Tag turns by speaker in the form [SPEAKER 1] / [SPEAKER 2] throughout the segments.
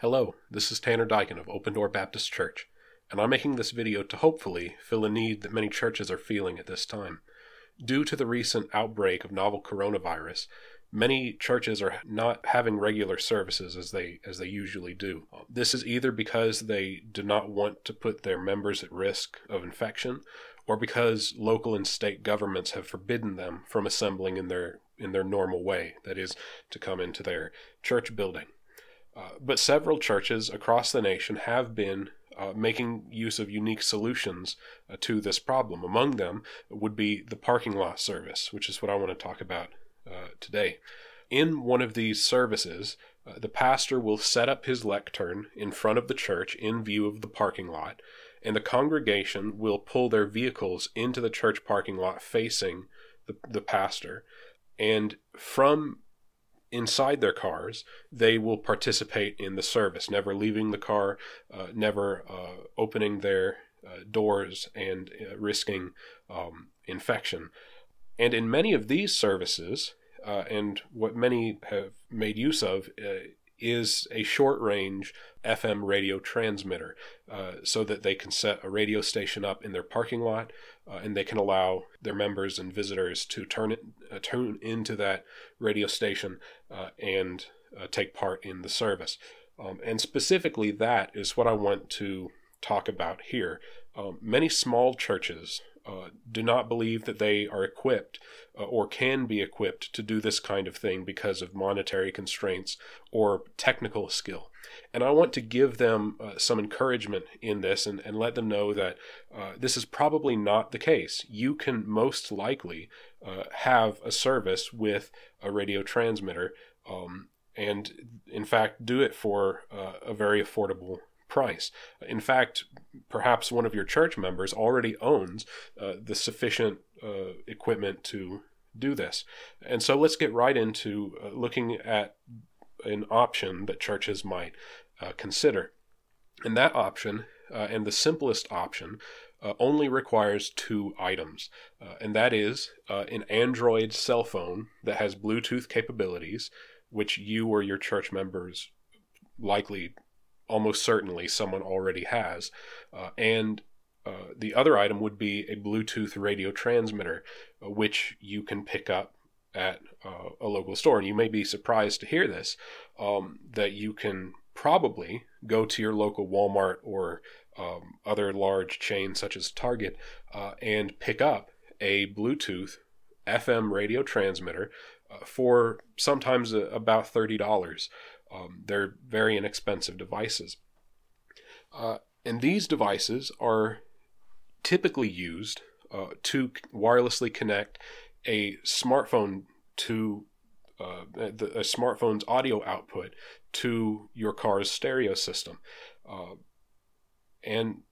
[SPEAKER 1] Hello, this is Tanner Dykin of Open Door Baptist Church, and I'm making this video to hopefully fill a need that many churches are feeling at this time. Due to the recent outbreak of novel coronavirus, many churches are not having regular services as they as they usually do. This is either because they do not want to put their members at risk of infection or because local and state governments have forbidden them from assembling in their in their normal way, that is to come into their church building. Uh, but several churches across the nation have been uh, making use of unique solutions uh, to this problem. Among them would be the parking lot service, which is what I want to talk about uh, today. In one of these services, uh, the pastor will set up his lectern in front of the church in view of the parking lot, and the congregation will pull their vehicles into the church parking lot facing the, the pastor. And from inside their cars, they will participate in the service, never leaving the car, uh, never uh, opening their uh, doors and uh, risking um, infection. And in many of these services, uh, and what many have made use of uh, is a short range FM radio transmitter uh, so that they can set a radio station up in their parking lot uh, and they can allow their members and visitors to turn it, uh, tune into that radio station uh, and uh, take part in the service. Um, and specifically, that is what I want to talk about here. Um, many small churches uh, do not believe that they are equipped uh, or can be equipped to do this kind of thing because of monetary constraints or technical skill. And I want to give them uh, some encouragement in this and, and let them know that uh, this is probably not the case. You can most likely uh, have a service with a radio transmitter um, and, in fact, do it for uh, a very affordable price. In fact, perhaps one of your church members already owns uh, the sufficient uh, equipment to do this. And so let's get right into uh, looking at an option that churches might uh, consider. And that option, uh, and the simplest option, uh, only requires two items, and that is an Android cell phone that has Bluetooth capabilities, which you or your church members likely almost certainly someone already has. Uh, and uh, the other item would be a Bluetooth radio transmitter, uh, which you can pick up at uh, a local store. And you may be surprised to hear this um, that you can probably go to your local Walmart or um, other large chains such as Target uh, and pick up a Bluetooth FM radio transmitter uh, for sometimes about $30. Um, they're very inexpensive devices. Uh, and these devices are typically used uh, to wirelessly connect a smartphone to uh, the, a smartphone's audio output to your car's stereo system. Uh, and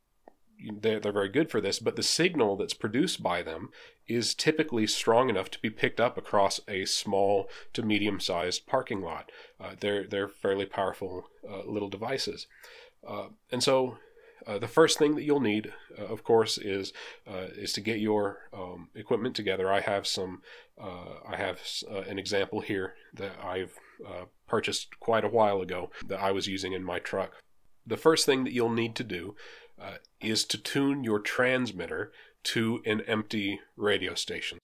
[SPEAKER 1] they're, they're very good for this, but the signal that's produced by them is typically strong enough to be picked up across a small to medium sized parking lot. Uh, they're, they're fairly powerful uh, little devices. Uh, and so uh, the first thing that you'll need, uh, of course, is uh, is to get your um, equipment together. I have some, I have an example here that I've purchased quite a while ago that I was using in my truck. The first thing that you'll need to do uh, is to tune your transmitter to an empty radio station.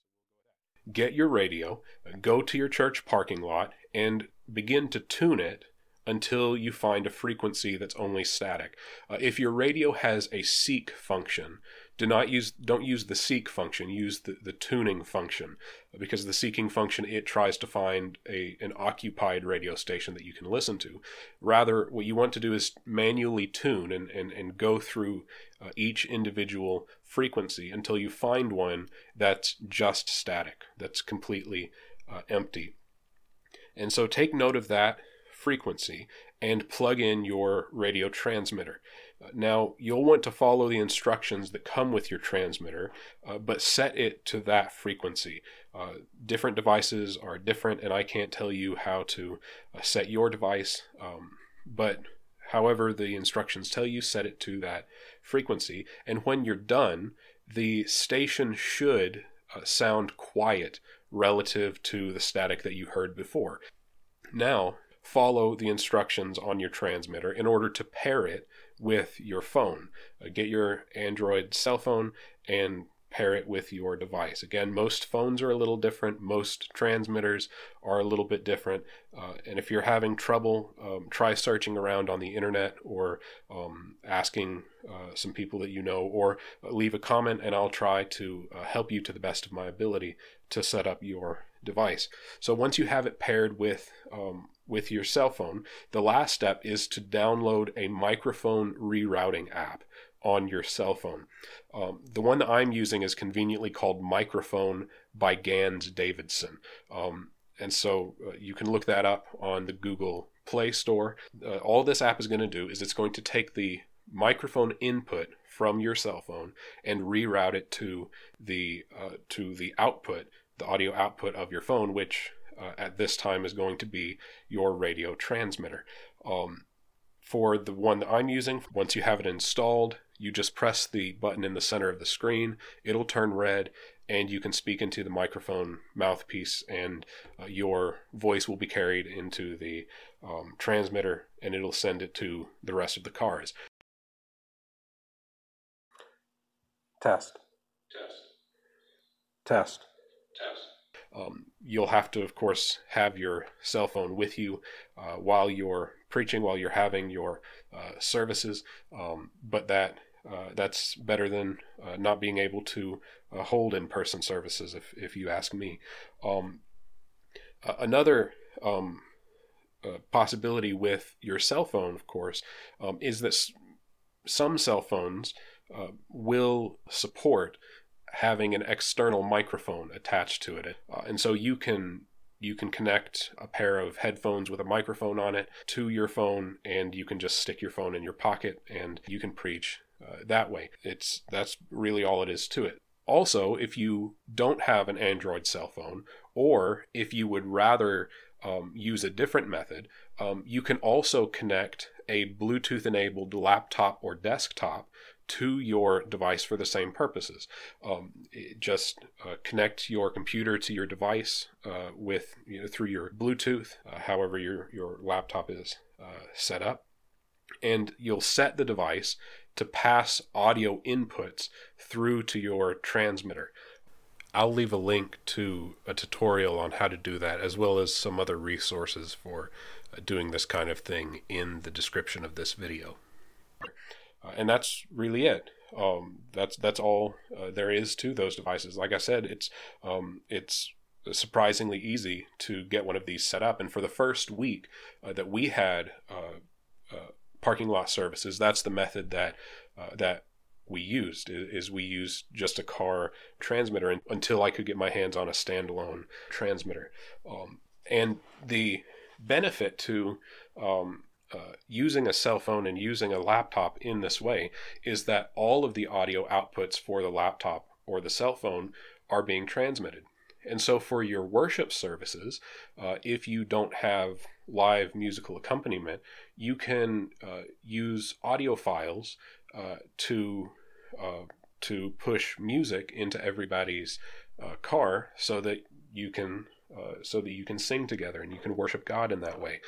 [SPEAKER 1] Get your radio, go to your church parking lot, and begin to tune it until you find a frequency that's only static. Uh, if your radio has a seek function, do not use don't use the seek function. Use the, the tuning function because the seeking function it tries to find a an occupied radio station that you can listen to. Rather, what you want to do is manually tune and and, and go through uh, each individual frequency until you find one that's just static, that's completely uh, empty. And so take note of that frequency and plug in your radio transmitter. Now, you'll want to follow the instructions that come with your transmitter, uh, but set it to that frequency. Uh, different devices are different, and I can't tell you how to uh, set your device, um, but however the instructions tell you, set it to that frequency. And when you're done, the station should uh, sound quiet relative to the static that you heard before. Now, follow the instructions on your transmitter in order to pair it with your phone. Uh, get your Android cell phone and pair it with your device. Again, most phones are a little different, most transmitters are a little bit different. Uh, and if you're having trouble, um, try searching around on the internet or um, asking uh, some people that you know, or uh, leave a comment, and I'll try to uh, help you to the best of my ability to set up your device. So once you have it paired with um, with your cell phone, the last step is to download a microphone rerouting app on your cell phone. Um, the one that I'm using is conveniently called Microphone by Gans Davidson. Um, and so uh, you can look that up on the Google Play Store. Uh, all this app is going to do is it's going to take the microphone input from your cell phone and reroute it to the uh, to the output, the audio output of your phone, which uh, at this time is going to be your radio transmitter. Um, for the one that I'm using, once you have it installed, you just press the button in the center of the screen, it'll turn red, and you can speak into the microphone mouthpiece, and uh, your voice will be carried into the um, transmitter and it'll send it to the rest of the cars. Test. Test. Test. Test you'll have to, of course, have your cell phone with you uh, while you're preaching, while you're having your uh, services. Um, but that uh, that's better than uh, not being able to uh, hold in-person services, if if you ask me. Um, another um, uh, possibility with your cell phone, of course, um, is that s- some cell phones will support having an external microphone attached to it. Uh, and so you can you can connect a pair of headphones with a microphone on it to your phone and you can just stick your phone in your pocket and you can preach uh, that way. It's that's really all it is to it. Also, if you don't have an Android cell phone or if you would rather um, use a different method, um, you can also connect a Bluetooth enabled laptop or desktop to your device for the same purposes. Um, just uh, connect your computer to your device uh, with you know, through your Bluetooth, uh, however your your laptop is uh, set up, and you'll set the device to pass audio inputs through to your transmitter. I'll leave a link to a tutorial on how to do that, as well as some other resources for doing this kind of thing in the description of this video. Uh, and that's really it. Um, that's that's all uh, there is to those devices. Like I said, it's um, it's surprisingly easy to get one of these set up. And for the first week uh, that we had uh, uh, parking lot services, that's the method that uh, that we used is we used just a car transmitter until I could get my hands on a standalone transmitter. Um, and the benefit to um, uh, using a cell phone and using a laptop in this way is that all of the audio outputs for the laptop or the cell phone are being transmitted. And so, for your worship services, uh, if you don't have live musical accompaniment, you can uh, use audio files uh, to uh, to push music into everybody's uh, car so that you can uh, so that you can sing together and you can worship God in that way.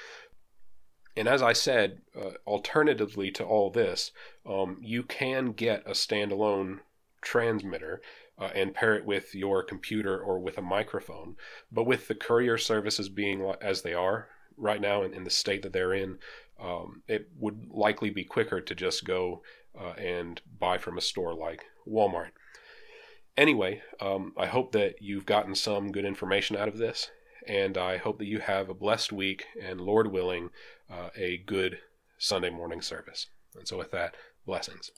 [SPEAKER 1] And as I said, uh, alternatively to all this, um, you can get a standalone transmitter uh, and pair it with your computer or with a microphone. But with the courier services being as they are right now in, in the state that they're in, um, it would likely be quicker to just go uh, and buy from a store like Walmart. Anyway, um, I hope that you've gotten some good information out of this, and I hope that you have a blessed week and, Lord willing, uh, a good Sunday morning service. And so, with that, blessings.